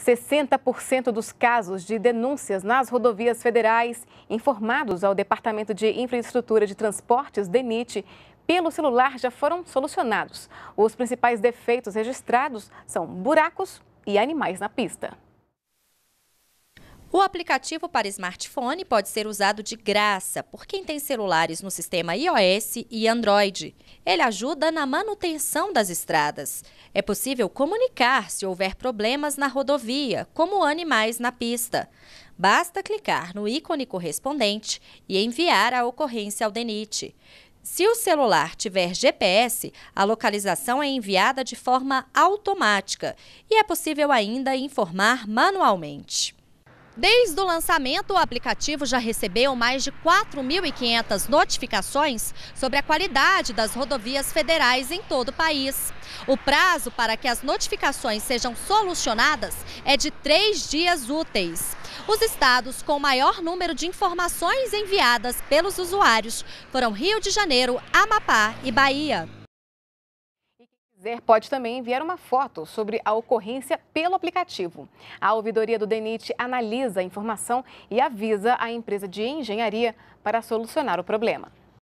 60% dos casos de denúncias nas rodovias federais informados ao Departamento de Infraestrutura de Transportes, DENIT, pelo celular já foram solucionados. Os principais defeitos registrados são buracos e animais na pista. O aplicativo para smartphone pode ser usado de graça por quem tem celulares no sistema iOS e Android. Ele ajuda na manutenção das estradas. É possível comunicar se houver problemas na rodovia, como animais na pista. Basta clicar no ícone correspondente e enviar a ocorrência ao DENIT. Se o celular tiver GPS, a localização é enviada de forma automática e é possível ainda informar manualmente. Desde o lançamento, o aplicativo já recebeu mais de 4.500 notificações sobre a qualidade das rodovias federais em todo o país. O prazo para que as notificações sejam solucionadas é de três dias úteis. Os estados com maior número de informações enviadas pelos usuários foram Rio de Janeiro, Amapá e Bahia quiser, pode também enviar uma foto sobre a ocorrência pelo aplicativo. A ouvidoria do DENIT analisa a informação e avisa a empresa de engenharia para solucionar o problema.